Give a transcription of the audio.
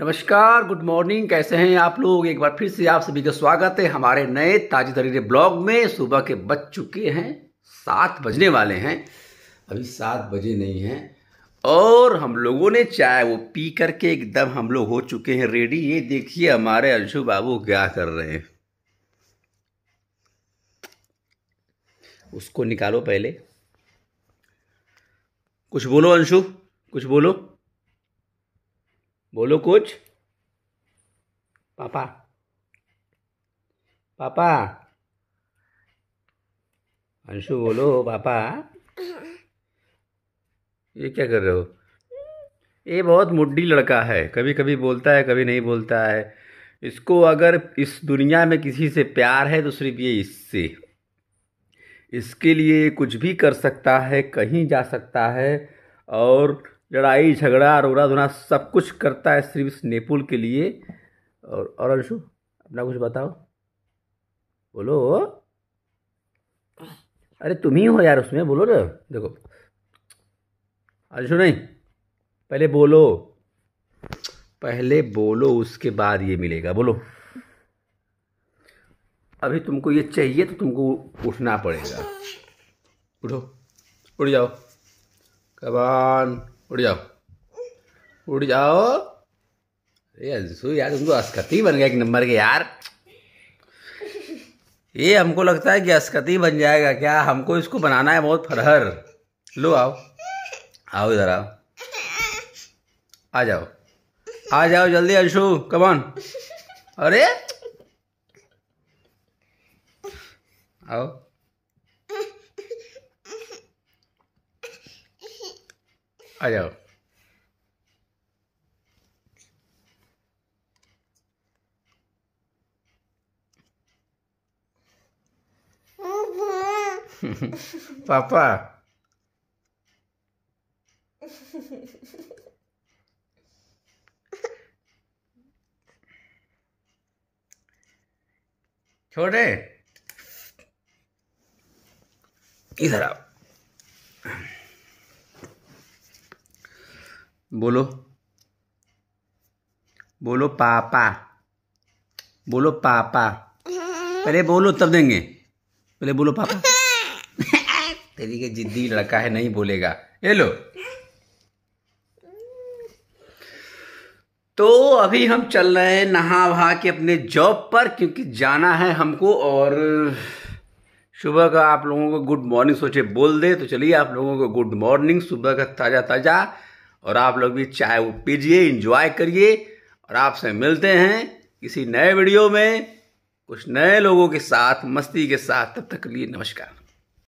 नमस्कार good morning कैसे हैं आप लोग एक बार फिर से आप सभी का स्वागत है हमारे नए ताजी तरीरे ब्लॉग में सुबह के बज चुके हैं सात बजने वाले हैं अभी सात बजे नहीं हैं और हम लोगों ने चाय वो पी करके एकदम हम लोग हो चुके हैं रेडी ये देखिए हमारे अंशु बाबू क्या कर रहे हैं उसको निकालो पहले कुछ बोलो अंशु कुछ बोलो बोलो कुछ पापा पापा अंशु बोलो पापा ये क्या कर रहे हो ये बहुत मुड्डी लड़का है कभी कभी बोलता है कभी नहीं बोलता है इसको अगर इस दुनिया में किसी से प्यार है तो सिर्फ ये इससे इसके लिए कुछ भी कर सकता है कहीं जा सकता है और लड़ाई झगड़ा रोरा धोना सब कुछ करता है सिर्फ इस नेपुल के लिए और और अंशु अपना कुछ बताओ बोलो अरे तुम ही हो यार उसमें बोलो ना देखो अंशु नहीं पहले बोलो पहले बोलो उसके बाद ये मिलेगा बोलो अभी तुमको ये चाहिए तो तुमको उठना पड़ेगा उठो उठ जाओ कबान उड़ जाओ उड़ जाओ अरे यार तुमको तो अस्कती बन गया एक नंबर के यार ये हमको लगता है कि अस्कती बन जाएगा क्या हमको इसको बनाना है बहुत फरहर लो आओ आओ इधर आओ आ जाओ आ जाओ जल्दी अंशु कमान अरे आओ a know. Papa. छोड़े इधर आओ बोलो बोलो पापा बोलो पापा पहले बोलो तब देंगे पहले बोलो पापा तेरी के जिद्दी लड़का है नहीं बोलेगा ये लो तो अभी हम चल रहे हैं नहा वहा के अपने जॉब पर क्योंकि जाना है हमको और सुबह का आप लोगों को गुड मॉर्निंग सोचे बोल दे तो चलिए आप लोगों को गुड मॉर्निंग सुबह का ताज़ा ताज़ा और आप लोग भी चाय पीजिए इंजॉय करिए और आपसे मिलते हैं किसी नए वीडियो में कुछ नए लोगों के साथ मस्ती के साथ तब तक के लिए नमस्कार